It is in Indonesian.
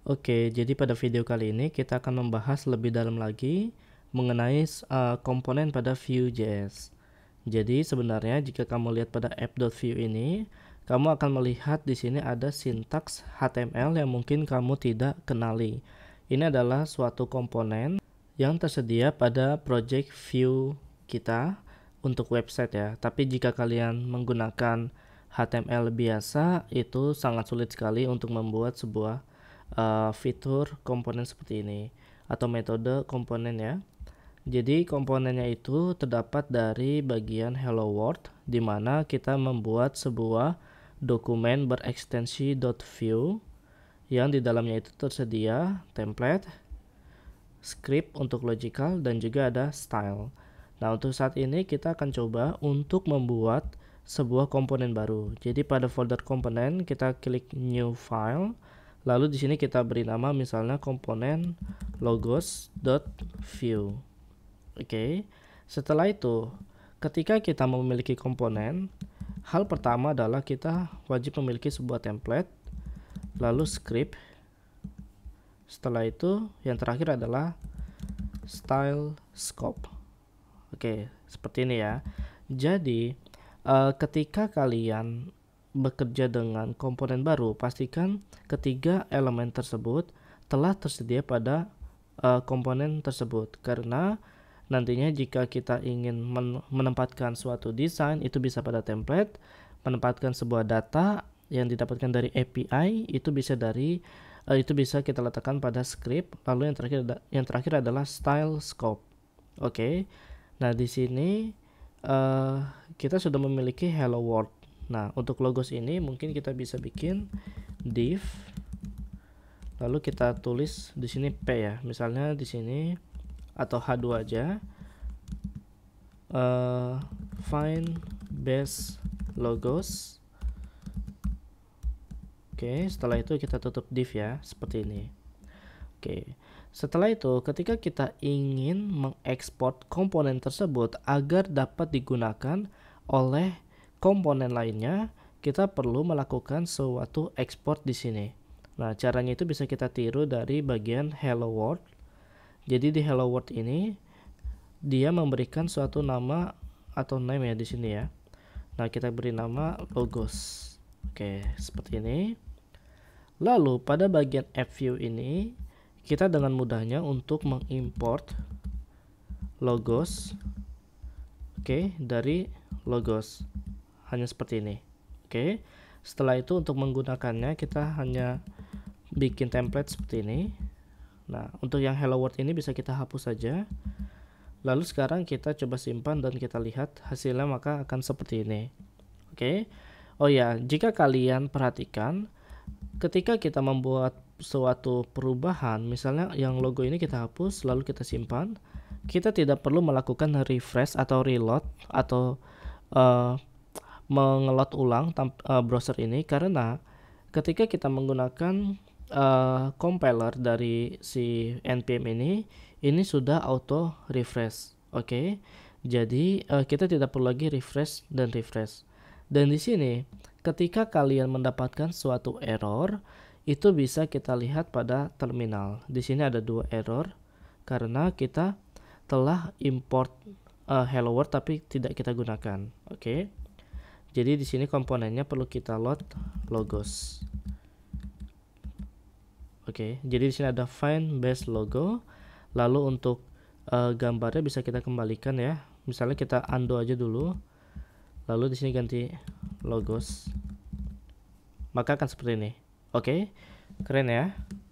Oke, jadi pada video kali ini kita akan membahas lebih dalam lagi mengenai uh, komponen pada Vue.js. Jadi sebenarnya jika kamu lihat pada app.vue ini, kamu akan melihat di sini ada sintaks HTML yang mungkin kamu tidak kenali. Ini adalah suatu komponen yang tersedia pada project Vue kita untuk website ya. Tapi jika kalian menggunakan HTML biasa, itu sangat sulit sekali untuk membuat sebuah uh, fitur komponen seperti ini atau metode komponennya. Jadi komponennya itu terdapat dari bagian Hello World di mana kita membuat sebuah dokumen berekstensi .view yang di dalamnya itu tersedia template, script untuk logical dan juga ada style. Nah, untuk saat ini kita akan coba untuk membuat sebuah komponen baru. Jadi pada folder komponen kita klik new file Lalu di sini kita beri nama misalnya komponen logos.view. Oke. Okay. Setelah itu, ketika kita memiliki komponen, hal pertama adalah kita wajib memiliki sebuah template, lalu script. Setelah itu, yang terakhir adalah style scope. Oke, okay, seperti ini ya. Jadi, uh, ketika kalian bekerja dengan komponen baru, pastikan ketiga elemen tersebut telah tersedia pada uh, komponen tersebut karena nantinya jika kita ingin menempatkan suatu desain itu bisa pada template, menempatkan sebuah data yang didapatkan dari API itu bisa dari eh, itu bisa kita letakkan pada script. Lalu yang terakhir yang terakhir adalah style scope. Oke. Okay. Nah, di sini uh, kita sudah memiliki hello world Nah, untuk logos ini mungkin kita bisa bikin div lalu kita tulis di sini P ya. Misalnya di sini atau H2 aja. Uh, find base logos. Oke, setelah itu kita tutup div ya, seperti ini. Oke. Setelah itu, ketika kita ingin mengekspor komponen tersebut agar dapat digunakan oleh komponen lainnya, kita perlu melakukan suatu ekspor di sini. Nah, caranya itu bisa kita tiru dari bagian hello world. Jadi di hello world ini dia memberikan suatu nama atau name ya di sini ya. Nah, kita beri nama logos. Oke, seperti ini. Lalu pada bagian app view ini kita dengan mudahnya untuk mengimport logos oke dari logos hanya seperti ini oke okay. setelah itu untuk menggunakannya kita hanya bikin template seperti ini nah untuk yang hello world ini bisa kita hapus saja lalu sekarang kita coba simpan dan kita lihat hasilnya maka akan seperti ini oke okay. oh ya jika kalian perhatikan ketika kita membuat suatu perubahan misalnya yang logo ini kita hapus lalu kita simpan kita tidak perlu melakukan refresh atau reload atau uh, mengelot ulang eh, browser ini karena ketika kita menggunakan uh, compiler dari si npm ini ini sudah auto refresh oke okay? jadi uh, kita tidak perlu lagi refresh dan refresh dan di sini ketika kalian mendapatkan suatu error itu bisa kita lihat pada terminal di sini ada dua error karena kita telah import uh, hello world tapi tidak kita gunakan oke okay? Jadi di sini komponennya perlu kita load logos. Oke, okay, jadi di sini ada find base logo. Lalu untuk uh, gambarnya bisa kita kembalikan ya. Misalnya kita undo aja dulu. Lalu di sini ganti logos. Maka akan seperti ini. Oke. Okay, keren ya.